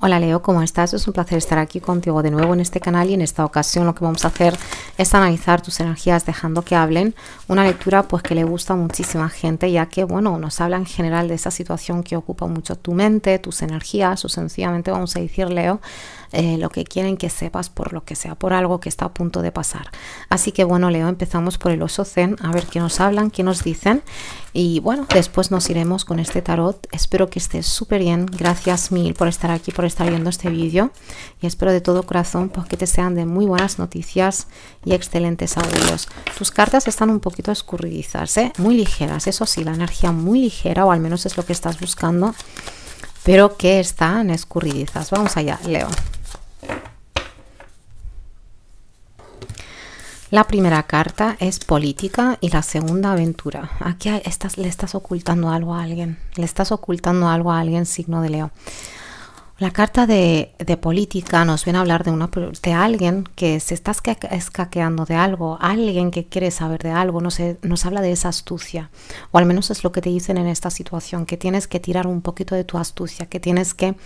Hola Leo, ¿cómo estás? Es un placer estar aquí contigo de nuevo en este canal y en esta ocasión lo que vamos a hacer es analizar tus energías dejando que hablen. Una lectura pues que le gusta muchísima gente ya que bueno, nos habla en general de esa situación que ocupa mucho tu mente, tus energías o sencillamente vamos a decir Leo eh, lo que quieren que sepas por lo que sea, por algo que está a punto de pasar. Así que bueno Leo, empezamos por el oso zen a ver qué nos hablan, qué nos dicen y bueno, después nos iremos con este tarot. Espero que estés súper bien. Gracias mil por estar aquí, por estar viendo este vídeo y espero de todo corazón pues, que te sean de muy buenas noticias y excelentes audios. Tus cartas están un poquito escurridizas, ¿eh? muy ligeras, eso sí, la energía muy ligera o al menos es lo que estás buscando, pero que están escurridizas. Vamos allá, Leo. La primera carta es política y la segunda aventura. Aquí estás, le estás ocultando algo a alguien. Le estás ocultando algo a alguien, signo de Leo. La carta de, de, política nos viene a hablar de, una, de alguien que se está escaqueando de algo, alguien que quiere saber de algo, no nos, nos habla de esa astucia, o al menos es lo que te dicen en esta situación, que tienes que tirar un poquito de tu astucia, que tienes que,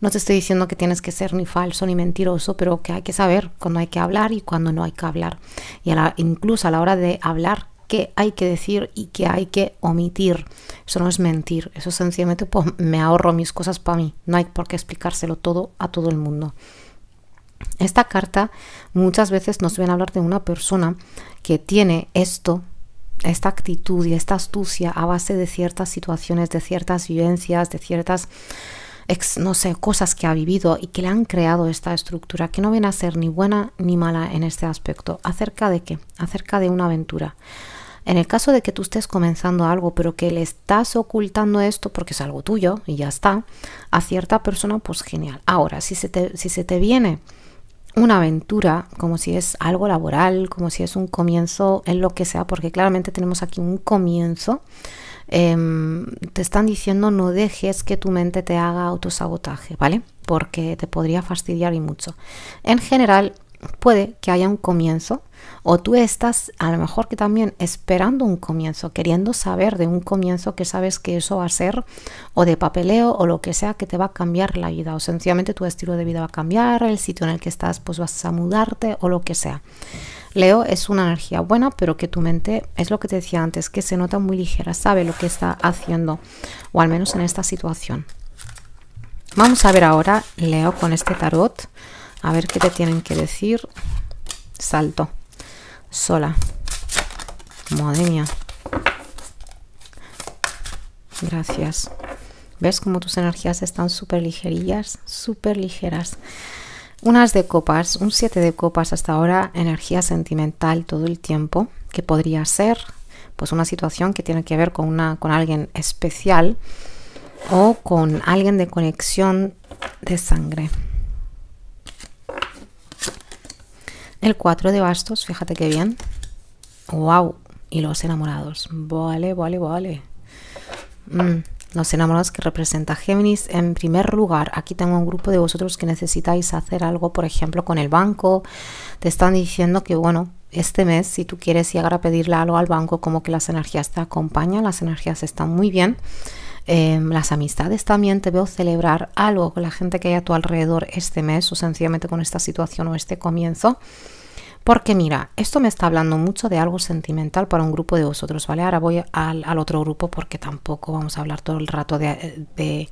no te estoy diciendo que tienes que ser ni falso ni mentiroso, pero que hay que saber cuando hay que hablar y cuando no hay que hablar. Y a la, incluso a la hora de hablar ¿Qué hay que decir y que hay que omitir. Eso no es mentir, eso sencillamente pues, me ahorro mis cosas para mí, no hay por qué explicárselo todo a todo el mundo. Esta carta muchas veces nos ven hablar de una persona que tiene esto, esta actitud y esta astucia a base de ciertas situaciones, de ciertas vivencias, de ciertas no sé, cosas que ha vivido y que le han creado esta estructura, que no ven a ser ni buena ni mala en este aspecto. ¿Acerca de qué? Acerca de una aventura. En el caso de que tú estés comenzando algo, pero que le estás ocultando esto porque es algo tuyo y ya está, a cierta persona, pues genial. Ahora, si se te, si se te viene una aventura, como si es algo laboral, como si es un comienzo en lo que sea, porque claramente tenemos aquí un comienzo, em, te están diciendo no dejes que tu mente te haga autosabotaje, ¿vale? Porque te podría fastidiar y mucho. En general, puede que haya un comienzo o tú estás a lo mejor que también esperando un comienzo, queriendo saber de un comienzo que sabes que eso va a ser o de papeleo o lo que sea que te va a cambiar la vida o sencillamente tu estilo de vida va a cambiar, el sitio en el que estás pues vas a mudarte o lo que sea. Leo es una energía buena, pero que tu mente, es lo que te decía antes, que se nota muy ligera, sabe lo que está haciendo, o al menos en esta situación. Vamos a ver ahora, Leo, con este tarot, a ver qué te tienen que decir. Salto. Sola. Madre Gracias. ¿Ves cómo tus energías están súper ligerillas? Súper ligeras. Unas de copas, un siete de copas hasta ahora, energía sentimental todo el tiempo, que podría ser pues una situación que tiene que ver una, con alguien especial o con alguien de conexión de sangre. El 4 de bastos, fíjate qué bien. ¡Wow! Y los enamorados. Vale, vale, vale. Mm, los enamorados que representa Géminis. En primer lugar, aquí tengo un grupo de vosotros que necesitáis hacer algo, por ejemplo, con el banco. Te están diciendo que, bueno, este mes, si tú quieres llegar a pedirle algo al banco, como que las energías te acompañan, las energías están muy bien. Em, las amistades también te veo celebrar algo con la gente que hay a tu alrededor este mes o sencillamente con esta situación o este comienzo. Porque mira, esto me está hablando mucho de algo sentimental para un grupo de vosotros, ¿vale? Ahora voy al, al otro grupo porque tampoco vamos a hablar todo el rato de, de,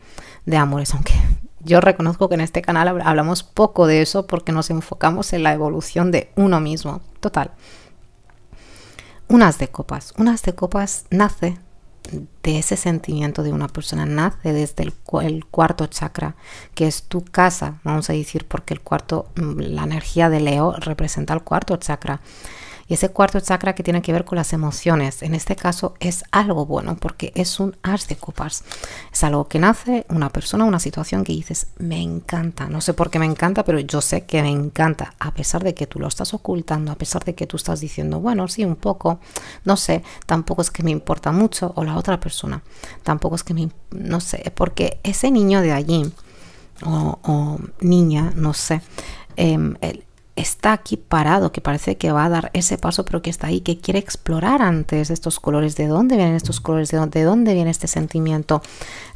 de amores, aunque yo reconozco que en este canal hablamos poco de eso porque nos enfocamos en la evolución de uno mismo. Total. Unas de copas. Unas de copas nace de ese sentimiento de una persona nace desde el, cuarto chakra, que es tu casa, vamos a decir, porque el cuarto, mm, la energía de Leo representa el cuarto chakra. Y ese cuarto chakra que tiene que ver con las emociones, en este caso es algo bueno porque es un arte de copas. Es algo que nace, una persona, una situación que dices, me encanta. No sé por qué me encanta, pero yo sé que me encanta. A pesar de que tú lo estás ocultando, a pesar de que tú estás diciendo, bueno, sí, un poco, no sé, tampoco es que me importa mucho. O la otra persona, tampoco es que me, no sé, porque ese niño de allí o, niña, no sé, eh, está aquí parado, que parece que va a dar ese paso, pero que está ahí, que quiere explorar antes estos colores, de dónde vienen estos colores, de dónde, viene este sentimiento.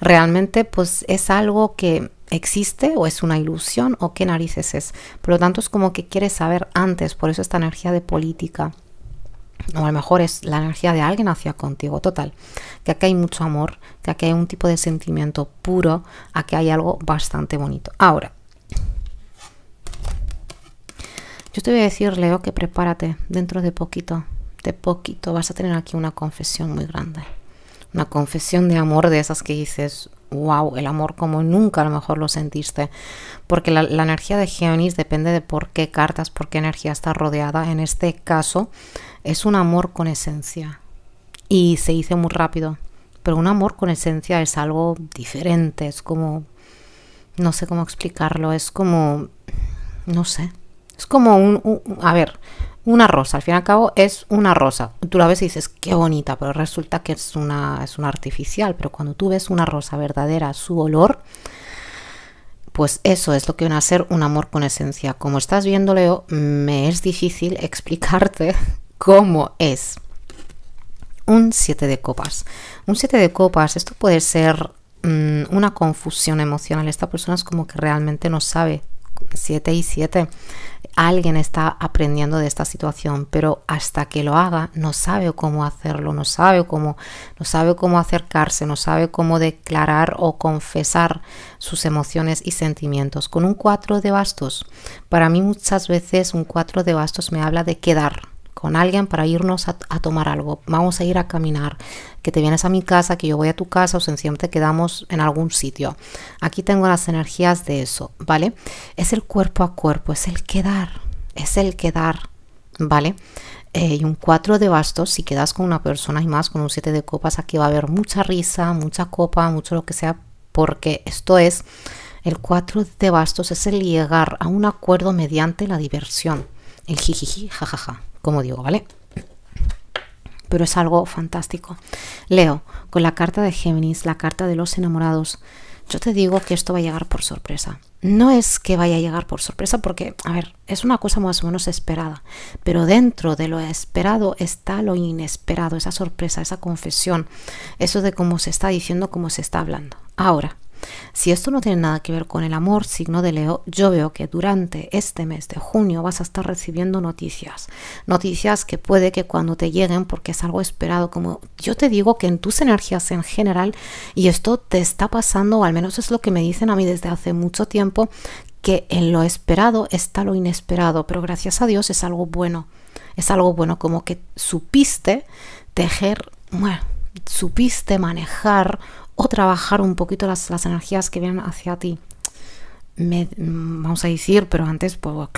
Realmente, pues es algo que existe o es una ilusión o qué narices es. Por lo tanto, es como que quiere saber antes, por eso esta energía de política. O a lo mejor es la energía de alguien hacia contigo. Total, que aquí hay mucho amor, que aquí hay un tipo de sentimiento puro, aquí hay algo bastante bonito. Ahora, Yo te voy a decir, Leo, que prepárate. Dentro de poquito, de poquito, vas a tener aquí una confesión muy grande. Una confesión de amor de esas que dices, wow, el amor como nunca a lo mejor lo sentiste. Porque la, energía de Geonis depende de por qué cartas, por qué energía está rodeada. En este caso, es un amor con esencia. Y se dice muy rápido. Pero un amor con esencia es algo diferente. Es como. No sé cómo explicarlo. Es como. No sé es como un, a ver, una rosa, al fin y al cabo es una rosa. Tú la ves y dices, qué bonita, pero resulta que es una, es una artificial. Pero cuando tú ves una rosa verdadera, su olor, pues eso es lo que viene a ser un amor con esencia. Como estás viendo, Leo, me es difícil explicarte cómo es. Un 7 de copas. Un 7 de copas, esto puede ser mm, una confusión emocional. Esta persona es como que realmente no sabe 7 y 7, alguien está aprendiendo de esta situación, pero hasta que lo haga no sabe cómo hacerlo, no sabe cómo, no sabe cómo acercarse, no sabe cómo declarar o confesar sus emociones y sentimientos. Con un 4 de bastos, para mí muchas veces un 4 de bastos me habla de quedar con alguien para irnos a, tomar algo, vamos a ir a caminar, que te vienes a mi casa, que yo voy a tu casa o sencillamente quedamos en algún sitio. Aquí tengo las energías de eso, ¿vale? Es el cuerpo a cuerpo, es el quedar, es el quedar, ¿vale? Eh, y un 4 de bastos, si quedas con una persona y más, con un siete de copas, aquí va a haber mucha risa, mucha copa, mucho lo que sea, porque esto es, el 4 de bastos es el llegar a un acuerdo mediante la diversión, el jijiji, jajaja como digo, ¿vale? Pero es algo fantástico. Leo, con la carta de Géminis, la carta de los enamorados, yo te digo que esto va a llegar por sorpresa. No es que vaya a llegar por sorpresa porque, a ver, es una cosa más o menos esperada, pero dentro de lo esperado está lo inesperado, esa sorpresa, esa confesión, eso de cómo se está diciendo, cómo se está hablando. Ahora, si esto no tiene nada que ver con el amor, signo de Leo, yo veo que durante este mes de junio vas a estar recibiendo noticias. Noticias que puede que cuando te lleguen, porque es algo esperado, como yo te digo que en tus energías en general, y esto te está pasando, o al menos es lo que me dicen a mí desde hace mucho tiempo, que en lo esperado está lo inesperado, pero gracias a Dios es algo bueno. Es algo bueno, como que supiste tejer, bueno, supiste manejar o trabajar un poquito las, energías que vienen hacia ti. Me, vamos a decir, pero antes, pues,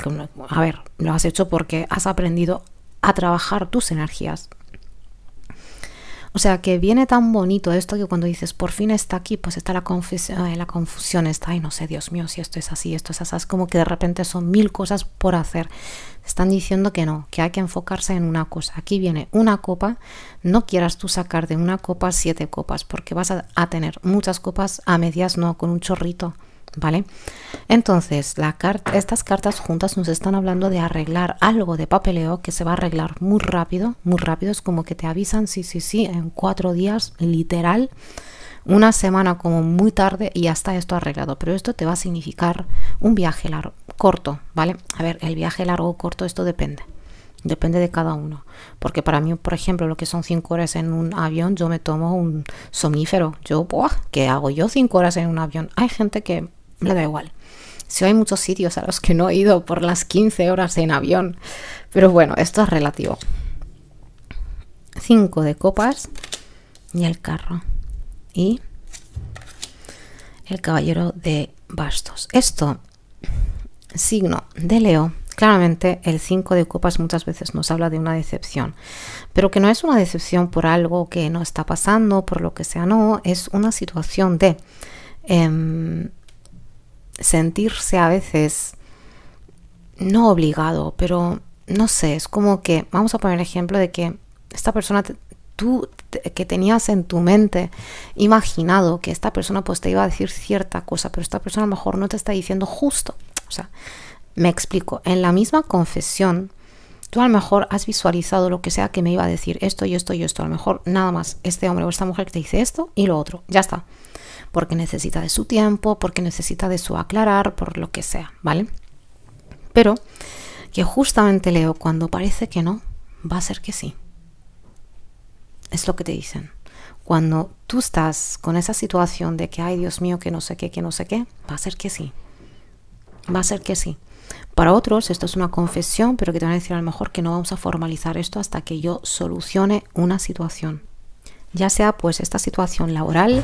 a ver, lo has hecho porque has aprendido a trabajar tus energías. O sea, que viene tan bonito esto que cuando dices, por fin está aquí, pues está la confusión, eh, la confusión está, ay, no sé, Dios mío, si esto es así, esto es así, es como que de repente son mil cosas por hacer. Están diciendo que no, que hay que enfocarse en una cosa. Aquí viene una copa, no quieras tú sacar de una copa siete copas, porque vas a tener muchas copas a medias, no, con un chorrito. ¿vale? Entonces, estas cartas juntas nos están hablando de arreglar algo de papeleo que se va a arreglar muy rápido, muy rápido, es como que te avisan, sí, sí, sí, en cuatro días, literal, una semana como muy tarde y ya está esto arreglado, pero esto te va a significar un viaje largo, corto, ¿vale? A ver, el viaje largo o corto, esto depende. Depende de cada uno. Porque para mí, por ejemplo, lo que son cinco horas en un avión, yo me tomo un somnífero. Yo, ¡buah! ¿Qué hago yo cinco horas en un avión? Hay gente que me da igual. Si hay muchos sitios a los que no he ido por las 15 horas en avión. Pero bueno, esto es relativo. Cinco de copas y el carro. Y el caballero de bastos. Esto, signo de Leo. Claramente el cinco de copas muchas veces nos habla de una decepción, pero que no es una decepción por algo que no está pasando, por lo que sea, no, es una situación de... Em, sentirse a veces no obligado, pero no sé, es como que, vamos a poner el ejemplo de que esta persona, tú que tenías en tu mente imaginado que esta persona pues te iba a decir cierta cosa, pero esta persona a lo mejor no te está diciendo justo. O sea, me explico, en la misma confesión, tú a lo mejor has visualizado lo que sea que me iba a decir esto y esto y esto, a lo mejor nada más este hombre o esta mujer que te dice esto y lo otro, ya está porque necesita de su tiempo, porque necesita de su aclarar, por lo que sea, ¿vale? Pero que justamente Leo, cuando parece que no, va a ser que sí. Es lo que te dicen. Cuando tú estás con esa situación de que, ay Dios mío, que no sé qué, que no sé qué, va a ser que sí. Va a ser que sí. Para otros esto es una confesión, pero que te van a decir a lo mejor que no vamos a formalizar esto hasta que yo solucione una situación. Ya sea pues esta situación laboral,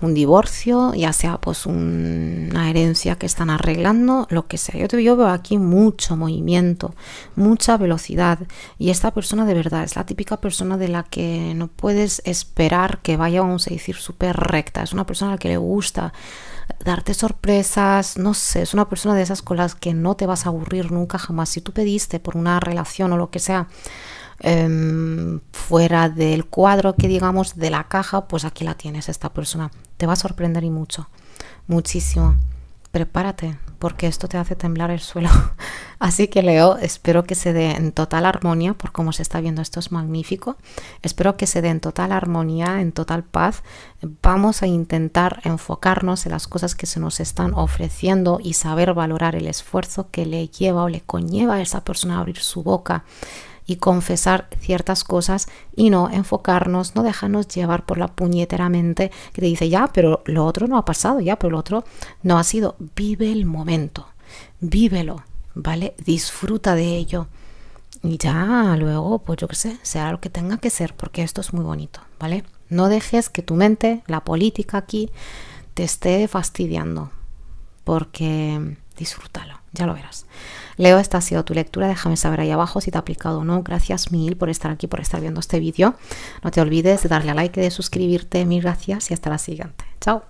un divorcio, ya sea pues una herencia que están arreglando, lo que sea. Yo, te, veo aquí mucho movimiento, mucha velocidad y esta persona de verdad es la típica persona de la que no puedes esperar que vaya, vamos a decir, súper recta. Es una persona a la que le gusta darte sorpresas, no sé, es una persona de esas con las que no te vas a aburrir nunca jamás. Si tú pediste por una relación o lo que sea, em, fuera del cuadro que digamos de la caja, pues aquí la tienes esta persona. Te va a sorprender y mucho, muchísimo. Prepárate, porque esto te hace temblar el suelo. Así que Leo, espero que se dé en total armonía, por cómo se está viendo esto es magnífico. Espero que se dé en total armonía, en total paz. Vamos a intentar enfocarnos en las cosas que se nos están ofreciendo y saber valorar el esfuerzo que le lleva o le conlleva a esa persona a abrir su boca y confesar ciertas cosas y no enfocarnos, no dejarnos llevar por la puñetera mente que te dice, ya, pero lo otro no ha pasado, ya, pero lo otro no ha sido. Vive el momento, vívelo, ¿vale? Disfruta de ello. Y ya, luego, pues yo qué sé, será lo que tenga que ser, porque esto es muy bonito, ¿vale? No dejes que tu mente, la política aquí, te esté fastidiando, porque disfrútalo, ya lo verás. Leo, esta ha sido tu lectura, déjame saber ahí abajo si te ha aplicado o no. Gracias mil por estar aquí, por estar viendo este vídeo. No te olvides de darle a like, de suscribirte, mil gracias y hasta la siguiente. Chao.